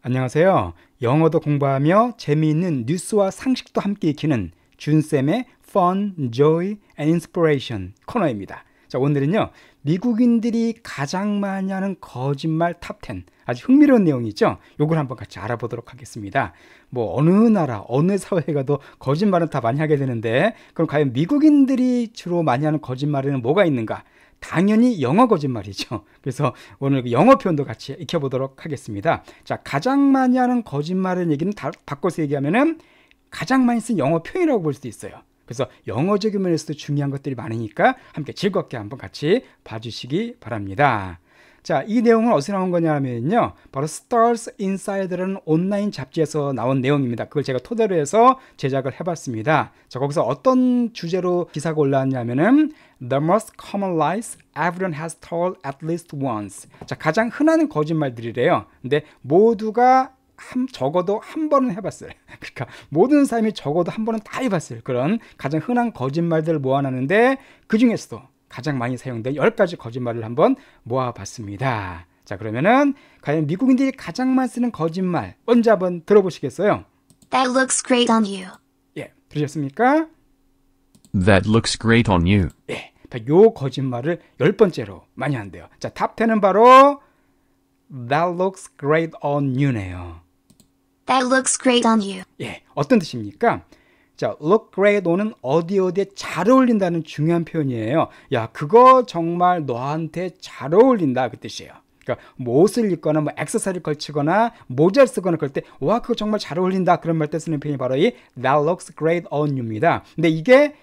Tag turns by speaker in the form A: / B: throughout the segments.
A: 안녕하세요. 영어도 공부하며 재미있는 뉴스와 상식도 함께 익히는 준쌤의 Fun, Joy and Inspiration 코너입니다. 자, 오늘은요. 미국인들이 가장 많이 하는 거짓말 탑10 아주 흥미로운 내용이죠. 요걸 한번 같이 알아보도록 하겠습니다. 뭐 어느 나라, 어느 사회가도 거짓말은 다 많이 하게 되는데 그럼 과연 미국인들이 주로 많이 하는 거짓말에는 뭐가 있는가? 당연히 영어 거짓말이죠. 그래서 오늘 그 영어 표현도 같이 익혀보도록 하겠습니다. 자, 가장 많이 하는 거짓말은 얘기는 다, 바꿔서 얘기하면은 가장 많이 쓴 영어 표현이라고 볼 수도 있어요. 그래서 영어적인 면에서도 중요한 것들이 많으니까 함께 즐겁게 한번 같이 봐주시기 바랍니다. 자, 이 내용은 어디서 나온 거냐면요. 바로 Stars Inside라는 온라인 잡지에서 나온 내용입니다. 그걸 제가 토대로 해서 제작을 해봤습니다. 자, 거기서 어떤 주제로 기사가 올라왔냐면은 The most common lies everyone has told at least once. 자, 가장 흔한 거짓말들이래요. 근데 모두가 한, 적어도 한 번은 해봤어요. 그러니까 모든 사람이 적어도 한 번은 다 해봤어요. 그런 가장 흔한 거짓말들을 모아놨는데 그 중에서도 가장 많이 사용된 10가지 거짓말을 한번 모아봤습니다. 자, 그러면은 과연 미국인들이 가장 많이 쓰는 거짓말 먼저 한번 들어보시겠어요? That looks great on you. 예, 들으셨습니까? That looks great on you. 예, 요 거짓말을 열 번째로 많이 한대요. 자, 탑 10은 바로 That looks great on you네요. That looks great on you. 예, 어떤 뜻입니까? 자, look great 오는 어디 어디에 잘 어울린다는 중요한 표현이에요. 야, 그거 정말 너한테 잘 어울린다 그 뜻이에요. 그러니까 뭐 옷을 입거나 뭐 액세서리 걸치거나 모자를 쓰거나 그럴 때와 그거 정말 잘 어울린다 그런 말 때 쓰는 표현이 바로 이 that looks great on you입니다. 근데 이게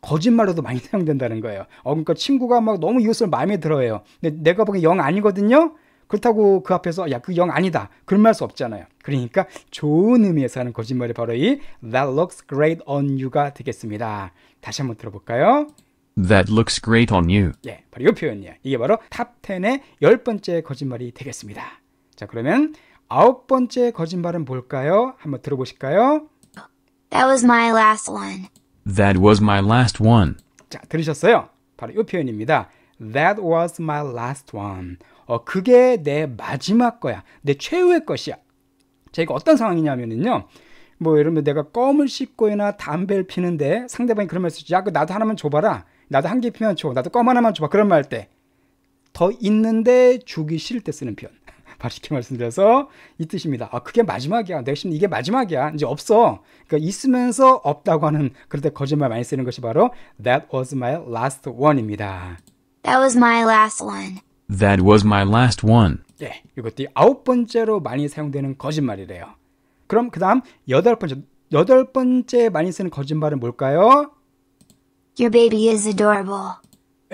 A: 거짓말로도 많이 사용된다는 거예요. 어, 그러니까 친구가 막 너무 이 옷을 마음에 들어해요. 근데 내가 보기엔 영 아니거든요. 그렇다고 그 앞에서 야 그 영 아니다 그런 말수 없잖아요. 그러니까 좋은 의미에서 하는 거짓말이 바로 이 That looks great on you가 되겠습니다. 다시 한번 들어볼까요? That looks great on you. 예, 바로 이 표현이에요. 이게 바로 탑 10의 열 번째 거짓말이 되겠습니다. 자, 그러면 아홉 번째 거짓말은 뭘까요? 한번 들어보실까요? That was my last one. That was my last one. 자, 들으셨어요? 바로 이 표현입니다. That was my last one. 어, 그게 내 마지막 거야. 내 최후의 것이야. 제가 어떤 상황이냐면은요. 뭐, 예러 들면 내가 껌을 씻고이나 담배를 피는데 상대방이 그런 말을 쓰지. 야, 그 나도 하나만 줘봐라. 나도 한 개 피면 줘. 나도 껌 하나만 줘봐. 그런 말 할 때. 더 있는데 주기 싫을 때 쓰는 표현. 바로 쉽게 말씀드려서 이 뜻입니다. 아, 그게 마지막이야. 내가 지금 이게 마지막이야. 이제 없어. 그러니까 있으면서 없다고 하는 그럴 때 거짓말 많이 쓰는 것이 바로 That was my last one입니다. That was my last one. That was my last one. 예, 이것도 아홉 번째로 많이 사용되는 거짓말이래요. 그럼 그 다음 여덟 번째, 여덟 번째 많이 쓰는 거짓말은 뭘까요? Your baby is adorable.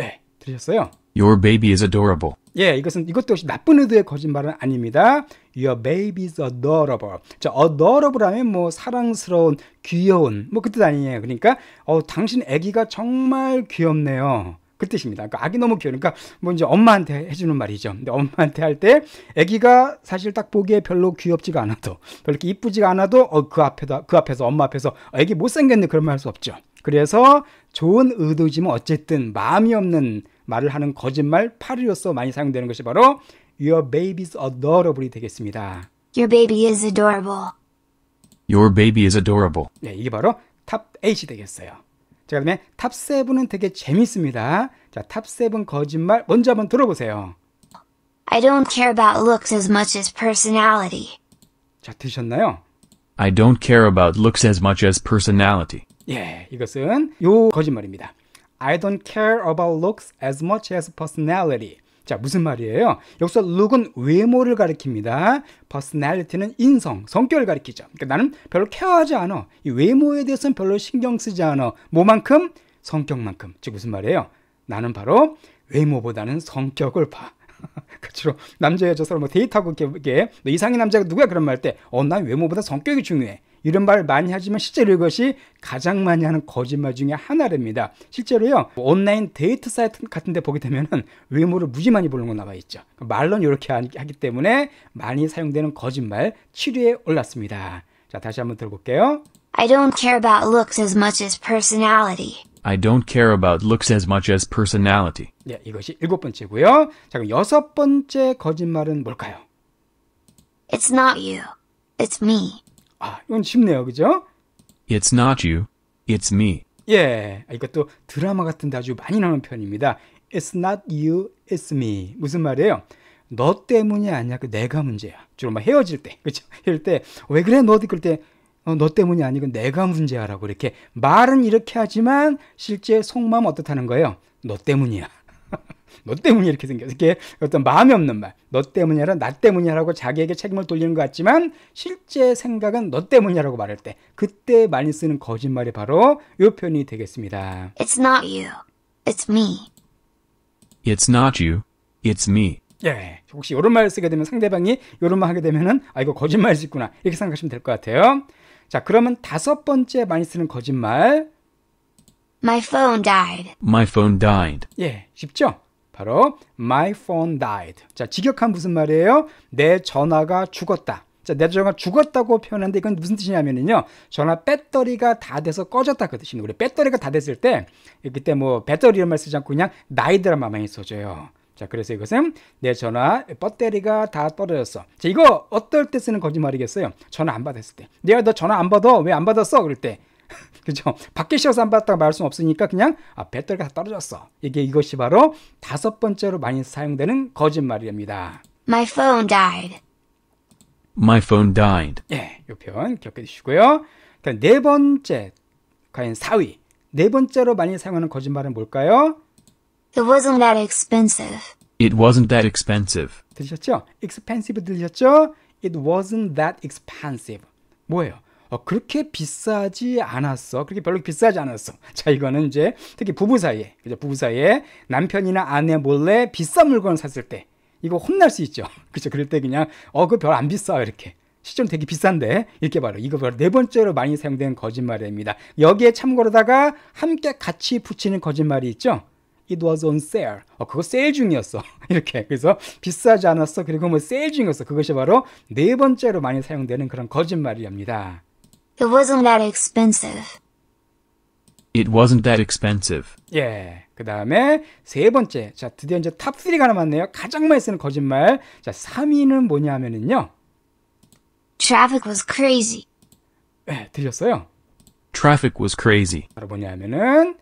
A: 예, 들으셨어요? Your baby is adorable. 예, 이것은 이것도 역시 나쁜 의도의 거짓말은 아닙니다. Your baby is adorable. 자, adorable 하면 뭐 사랑스러운, 귀여운 뭐 그 뜻 아니에요. 그러니까 어, 당신 아기가 정말 귀엽네요. 그 뜻입니다. 그러니까 아기 너무 귀여워. 그러니까 뭐 이제 엄마한테 해주는 말이죠. 근데 엄마한테 할 때 아기가 사실 딱 보기에 별로 귀엽지가 않아도 별로게 이쁘지가 않아도 어, 그 앞에다 그 앞에서 엄마 앞에서 아기 못생겼네 그런 말 할 수 없죠. 그래서 좋은 의도지만 어쨌든 마음이 없는 말을 하는 거짓말 파리로서 많이 사용되는 것이 바로 Your baby's adorable이 되겠습니다. Your baby is adorable. Your baby is adorable. 네, 이게 바로 탑 8이 되겠어요. 자, 그 다음에 탑7은 되게 재밌습니다. 자, 탑7 거짓말 먼저 한번 들어보세요. I don't care about looks as much as personality. 자, 드셨나요? I don't care about looks as much as personality. 예, 이것은 요 거짓말입니다. I don't care about looks as much as personality. 자, 무슨 말이에요? 여기서 look은 외모를 가리킵니다. personality는 인성, 성격을 가리키죠. 그러니까 나는 별로 케어하지 않아. 이 외모에 대해서는 별로 신경 쓰지 않아. 뭐만큼? 성격만큼. 즉 무슨 말이에요? 나는 바로 외모보다는 성격을 봐. 그치로 남자 여자 서로 뭐 데이트하고 렇게 이렇게 너 이상의 남자가 누구야 그런 말 때, 어, 난 외모보다 성격이 중요해. 이런 말을 많이 하지만 실제로 이것이 가장 많이 하는 거짓말 중에 하나랍니다. 실제로요 온라인 데이트 사이트 같은 데 보게 되면은 외모를 무지 많이 보는 거 나와 있죠. 그러니까 말론 이렇게 하기 때문에 많이 사용되는 거짓말 7위에 올랐습니다. 자 다시 한번 들어볼게요. I don't care about looks as much as personality. I don't care about looks as much as personality. 네, 이것이 일곱 번째고요. 자, 그럼 여섯 번째 거짓말은 뭘까요? It's not you. It's me. 아, 이건 쉽네요. 그죠? It's not you. It's me. 예. 아, 이것도 드라마 같은 데 아주 많이 나오는 편입니다. It's not you. It's me. 무슨 말이에요? 너 때문이 아니야. 그 내가 문제야. 주로 막 헤어질 때. 그죠? 이럴 때, 왜 그래? 너도 그럴 때, 어, 너 때문이 아니고 내가 문제야라고 이렇게 말은 이렇게 하지만 실제 속마음 어떻다는 거예요? 너 때문이야. 너 때문에 이렇게 생겼어. 이게 어떤 마음이 없는 말. 너 때문이라, 나 때문이라고 자기에게 책임을 돌리는 것 같지만 실제 생각은 너 때문이라고 말할 때 그때 많이 쓰는 거짓말이 바로 이 표현이 되겠습니다. It's not you. It's me. It's not you. It's me. 예. 혹시 이런 말 쓰게 되면 상대방이 이런 말 하게 되면은 아 이거 거짓말 짓구나 이렇게 생각하시면 될 것 같아요. 자, 그러면 다섯 번째 많이 쓰는 거짓말 My phone died. My phone died. 예, 쉽죠? 바로 my phone died. 자, 직역한 무슨 말이에요? 내 전화가 죽었다. 자, 내 전화가 죽었다고 표현하는데 이건 무슨 뜻이냐면요. 전화 배터리가 다 돼서 꺼졌다 그 뜻입니다. 우리 배터리가 다 됐을 때 그때 뭐 배터리 이런 말 쓰지 않고 그냥 나이드란 말만 써줘요. 자, 그래서 이것은 내 전화 배터리가 다 떨어졌어. 자, 이거 어떨 때 쓰는 거짓말이겠어요? 전화 안 받았을 때. 내가 너 전화 안 받아. 왜 안 받았어? 그럴 때. 그죠? 밖에 쉬어서 안받았다고 말할 수는 없으니까 그냥 아, 배터리가 다 떨어졌어. 이게 이것이 바로 다섯 번째로 많이 사용되는 거짓말이랍니다. My phone died. My phone died. 예, 이 표현 기억해 주시고요. 그러니까 네 번째, 과연 4위. 네 번째로 많이 사용하는 거짓말은 뭘까요? It wasn't that expensive. It wasn't that expensive. 들으셨죠? expensive 들으셨죠? It wasn't that expensive. 뭐예요? 어, 그렇게 비싸지 않았어. 그렇게 별로 비싸지 않았어. 자, 이거는 이제 특히 부부 사이에, 그죠? 부부 사이에 남편이나 아내 몰래 비싼 물건을 샀을 때 이거 혼날 수 있죠. 그죠? 그럴 때 그냥 어, 그 별 안 비싸. 이렇게. 시점 되게 비싼데 이렇게 바로 이거 바로 네 번째로 많이 사용되는 거짓말입니다. 여기에 참고로다가 함께 같이 붙이는 거짓말이 있죠. It was on sale. 어, 그거 세일 중이었어. 이렇게. 그래서 비싸지 않았어. 그리고 뭐 세일 중이었어. 그것이 바로 네 번째로 많이 사용되는 그런 거짓말이랍니다. It wasn't that expensive. It wasn't that expensive. 예. 그 다음에 세 번째. 자, 드디어 이제 탑3가 남았네요. 가장 많이 쓰는 거짓말. 자, 3위는 뭐냐 하면은요. Traffic was crazy. 예, 들렸어요. Traffic was crazy. 바로 뭐냐 하면은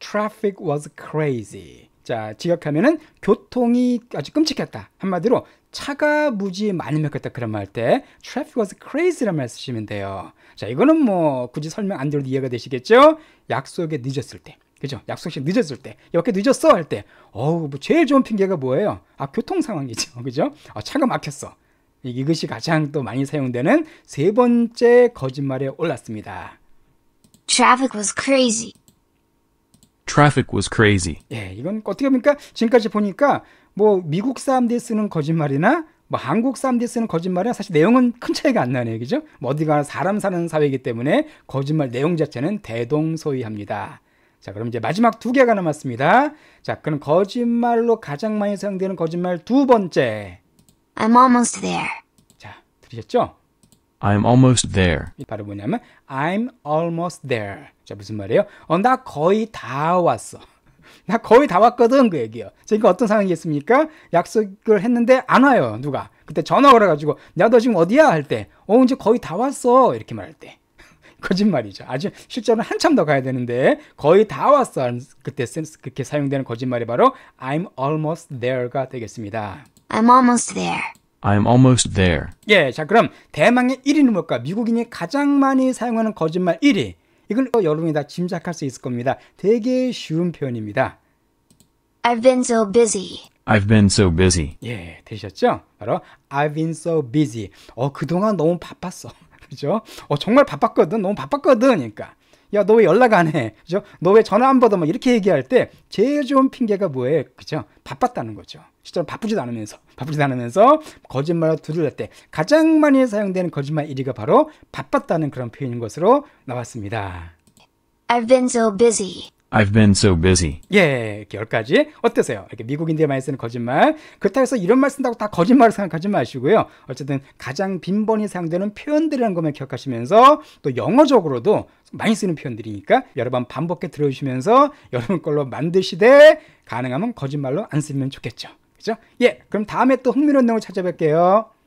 A: traffic was crazy. 자, 직역하면은 교통이 아주 끔찍했다. 한마디로 차가 무지 많이막혔다 그런 말때 traffic was crazy란 말 쓰시면 돼요. 자, 이거는 뭐 굳이 설명 안드려도 이해가 되시겠죠? 약속에 늦었을 때. 그죠? 약속시 늦었을 때, 이렇게 늦었어 할 때, 어우, 뭐 제일 좋은 핑계가 뭐예요? 아, 교통 상황이죠. 그죠? 아, 차가 막혔어. 이것이 가장 또 많이 사용되는 세 번째 거짓말에 올랐습니다. Traffic was crazy. Traffic was crazy. 예, 이건 어떻게 보니까 지금까지 보니까 뭐 미국 사람들이 쓰는 거짓말이나 뭐 한국 사람들이 쓰는 거짓말은 이 사실 내용은 큰 차이가 안 나네요. 그죠? 뭐 어디가 사람 사는 사회이기 때문에 거짓말 내용 자체는 대동소이합니다. 자, 그럼 이제 마지막 두 개가 남았습니다. 자, 그럼 거짓말로 가장 많이 사용되는 거짓말 두 번째. I'm almost there. 자, 들으셨죠? I'm almost there. 바로 뭐냐면 I'm almost there. 자, 무슨 말이에요? 어, 나 거의 다 왔어. 나 거의 다 왔거든 그얘기요 그러니까 어떤 상황이겠습니까? 약속을 했는데 안 와요 누가. 그때 전화 걸어가지고 야너 지금 어디야 할 때어 이제 거의 다 왔어 이렇게 말할 때 거짓말이죠. 아주 실제로는 한참 더 가야 되는데 거의 다 왔어 그때 그렇게 사용되는 거짓말이 바로 I'm almost there가 되겠습니다. I'm almost there. I'm almost there. 예, 자 그럼 대망의 1위 는뭘까 미국인이 가장 많이 사용하는 거짓말 1위. 이걸 여러분이 다 짐작할 수 있을 겁니다. 되게 쉬운 표현입니다. I've been so busy. I've been so busy. 예, 되셨죠? 바로 I've been so busy. 어, 그동안 너무 바빴어. 그죠? 어, 정말 바빴거든. 너무 바빴거든. 그러니까. 야, 너 왜 연락 안 해? 그죠? 너 왜 전화 안 받아? 막 이렇게 얘기할 때 제일 좋은 핑계가 뭐예요? 그죠? 바빴다는 거죠. 실제로 바쁘지도 않으면서 바쁘지도 않으면서 거짓말로 두들렸 때 가장 많이 사용되는 거짓말 1위가 바로 바빴다는 그런 표현인 것으로 나왔습니다. I've been so busy. I've been so busy. 예, 이렇게 1 0 가지. 어떠세요? 이렇게 미국인들이 많이 쓰는 거짓말. 그렇다고 해서 이런 말 쓴다고 다 거짓말을 생각하지 마시고요. 어쨌든 가장 빈번히 사용되는 표현들이라는 것만 기억하시면서 또 영어적으로도 많이 쓰는 표현들이니까 여러 번 반복해 들어주시면서 여러분 걸로 만드시되 가능하면 거짓말로 안 쓰면 좋겠죠. 그죠? 예, 그럼 다음에 또 흥미로운 내용을 찾아뵐게요.